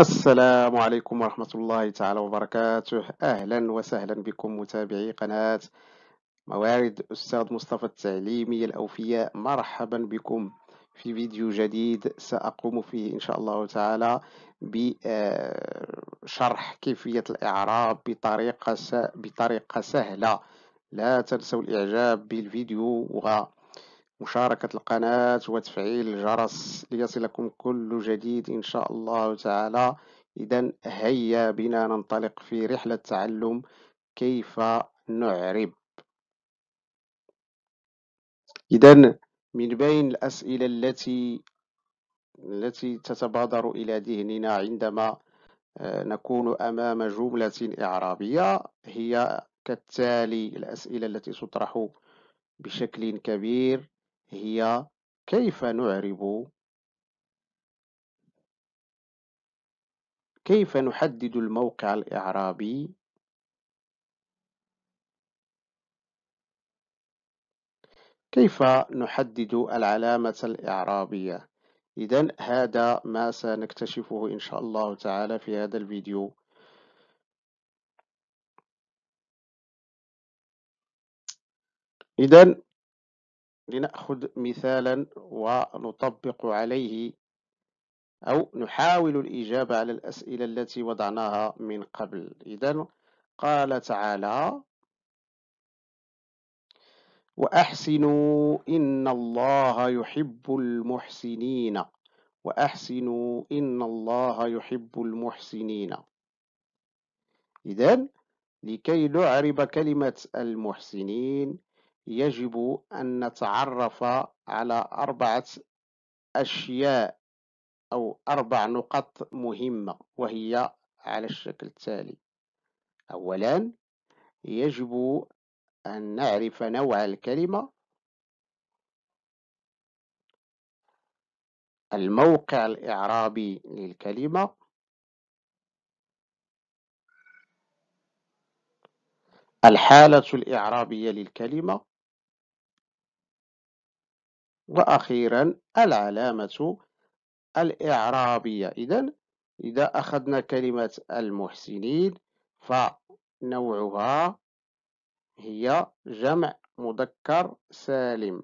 السلام عليكم ورحمة الله تعالى وبركاته أهلا وسهلا بكم متابعي قناة موارد أستاذ مصطفى التعليمي الأوفياء مرحبا بكم في فيديو جديد سأقوم فيه إن شاء الله تعالى بشرح آه، كيفية الإعراب بطريقة بطريقة سهلة لا تنسوا الإعجاب بالفيديو مشاركة القناة وتفعيل الجرس ليصلكم كل جديد إن شاء الله تعالى إذا هيا بنا ننطلق في رحلة تعلم كيف نعرب إذا من بين الأسئلة التي التي تتبادر إلى ذهننا عندما آه، نكون أمام جملة إعرابية هي كالتالي الأسئلة التي تطرح بشكل كبير هي كيف نعرب كيف نحدد الموقع الإعرابي كيف نحدد العلامة الإعرابية إذا هذا ما سنكتشفه إن شاء الله تعالى في هذا الفيديو إذا لنأخذ مثالا ونطبق عليه أو نحاول الإجابة على الأسئلة التي وضعناها من قبل إذا قال تعالى وأحسنوا إن الله يحب المحسنين وأحسنوا إن الله يحب المحسنين إذا لكي نعرب كلمة المحسنين يجب أن نتعرف على أربعة أشياء أو أربع نقط مهمة وهي على الشكل التالي أولا يجب أن نعرف نوع الكلمة الموقع الإعرابي للكلمة الحالة الإعرابية للكلمة وأخيرا العلامة الإعرابية إذا إذا أخذنا كلمة المحسنين فنوعها هي جمع مذكر سالم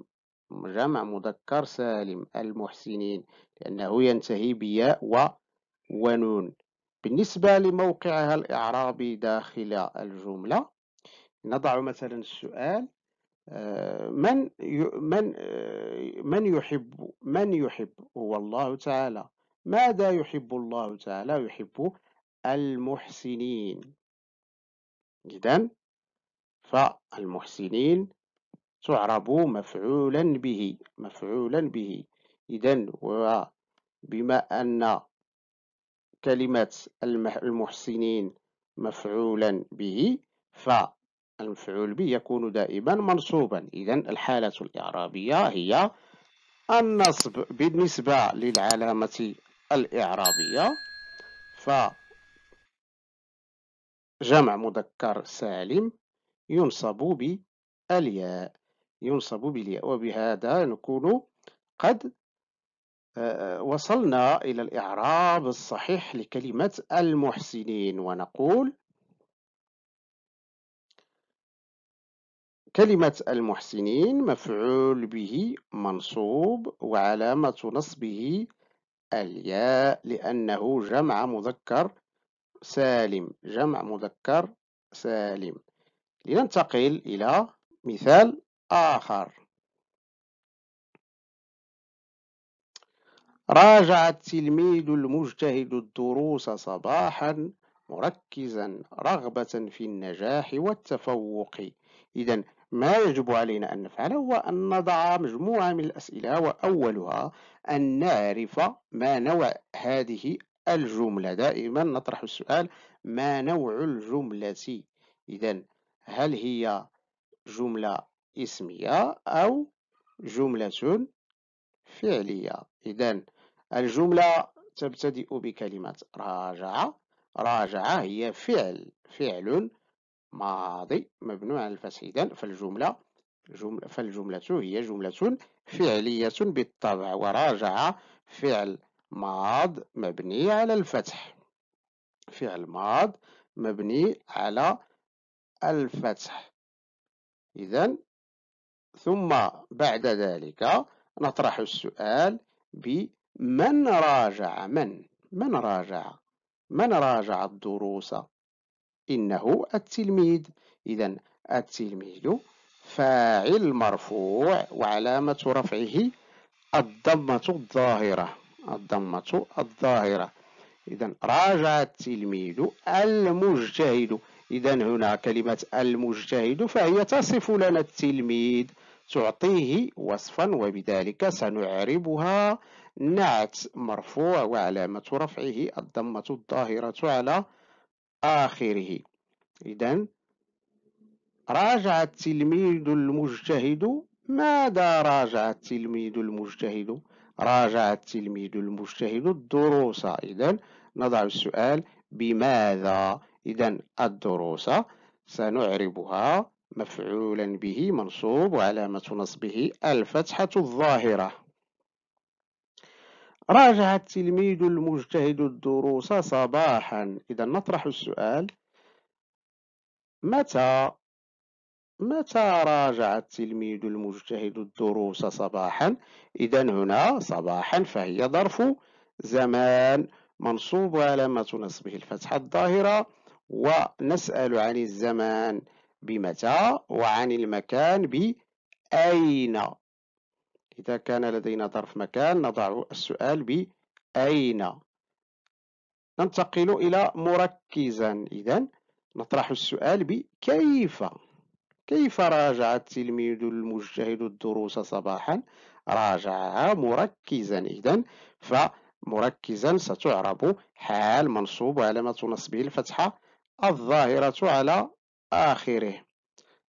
جمع مذكر سالم المحسنين لأنه ينتهي بياء و ونون بالنسبة لموقعها الإعرابي داخل الجملة نضع مثلا السؤال آه، من من من يحب من يحب هو الله تعالى ماذا يحب الله تعالى يحب المحسنين إذا فالمحسنين تعرب مفعولا به مفعولا به إذا وبما أن كلمة المحسنين مفعولا به فالمفعول به يكون دائما منصوبا إذا الحالة الإعرابية هي النصب بالنسبة للعلامة الإعرابية ف جمع مذكر سالم ينصب بالياء ينصب بالياء وبهذا نكون قد آه، وصلنا إلى الإعراب الصحيح لكلمة المحسنين ونقول كلمة المحسنين مفعول به منصوب وعلامة نصبه الياء لأنه جمع مذكر سالم جمع مذكر سالم لننتقل إلى مثال آخر راجع التلميذ المجتهد الدروس صباحا مركزا رغبة في النجاح والتفوق إذا ما يجب علينا أن نفعله هو أن نضع مجموعة من الأسئلة وأولها أن نعرف ما نوع هذه الجملة دائما نطرح السؤال ما نوع الجملة إذا هل هي جملة اسمية أو جملة فعلية إذا الجملة تبتدئ بكلمة راجع راجع هي فعل فعل ماضي مبنو على الفتح إذا فالجملة جملة فالجملة هي جملة فعلية بالطبع وراجع فعل ماض مبني على الفتح فعل ماض مبني على الفتح إذا ثم بعد ذلك نطرح السؤال بمن راجع من من راجع من راجع الدروس إنه التلميذ إذا التلميذ فاعل مرفوع وعلامة رفعه الضمة الظاهرة الضمة الظاهرة إذا راجع التلميذ المجتهد إذا هنا كلمة المجتهد فهي تصف لنا التلميذ تعطيه وصفا وبذلك سنعربها نعت مرفوع وعلامة رفعه الضمة الظاهرة على آخره إذا راجع التلميذ المجتهد ماذا راجع التلميذ المجتهد راجع التلميذ المجتهد الدروس إذا نضع السؤال بماذا إذا الدروس سنعربها مفعولا به منصوب وعلامة نصبه الفتحة الظاهرة راجع التلميذ المجتهد الدروس صباحا إذا نطرح السؤال متى متى راجع التلميذ المجتهد الدروس صباحا إذا هنا صباحا فهي ظرف زمان منصوب علامة نصبه الفتحة الظاهرة ونسأل عن الزمان بمتى وعن المكان بأين إذا كان لدينا ظرف مكان نضع السؤال ب أين ننتقل إلى مركزا إذا نطرح السؤال بكيف كيف راجع التلميذ المجتهد الدروس صباحا راجعها مركزا إذا فمركزا ستعرب حال منصوب وعلامة نصبه الفتحة الظاهرة على آخره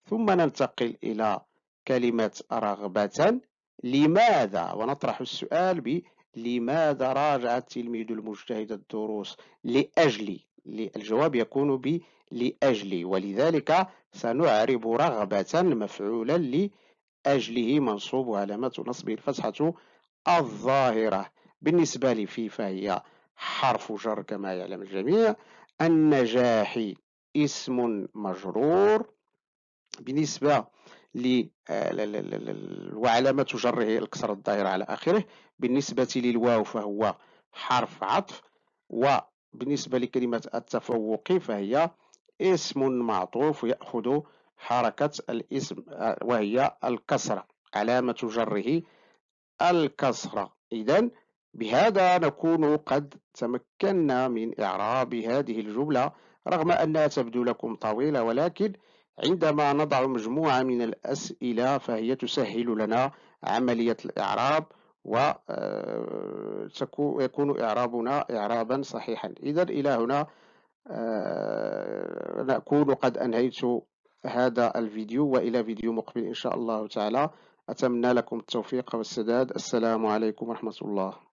ثم ننتقل إلى كلمة رغبة لماذا ونطرح السؤال ب لماذا راجع التلميذ المجتهد الدروس لأجل الجواب يكون ب لأجل ولذلك سنعرب رغبة مفعولا لأجله منصوب علامة نصبه الفتحة الظاهرة بالنسبة لفي فهي حرف جر كما يعلم الجميع النجاح اسم مجرور بالنسبة آه، وعلامة جره الكسر الظاهرة على آخره بالنسبة للواو فهو حرف عطف وبالنسبة لكلمة التفوق فهي اسم معطوف يأخذ حركة الاسم آه، وهي الكسرة علامة جره الكسرة إذا بهذا نكون قد تمكنا من إعراب هذه الجملة رغم أنها تبدو لكم طويلة ولكن عندما نضع مجموعة من الأسئلة فهي تسهل لنا عملية الإعراب ويكون آه، إعرابنا إعرابا صحيحا إذا إلى هنا آه، نكون قد أنهيت هذا الفيديو وإلى فيديو مقبل إن شاء الله تعالى أتمنى لكم التوفيق والسداد السلام عليكم ورحمة الله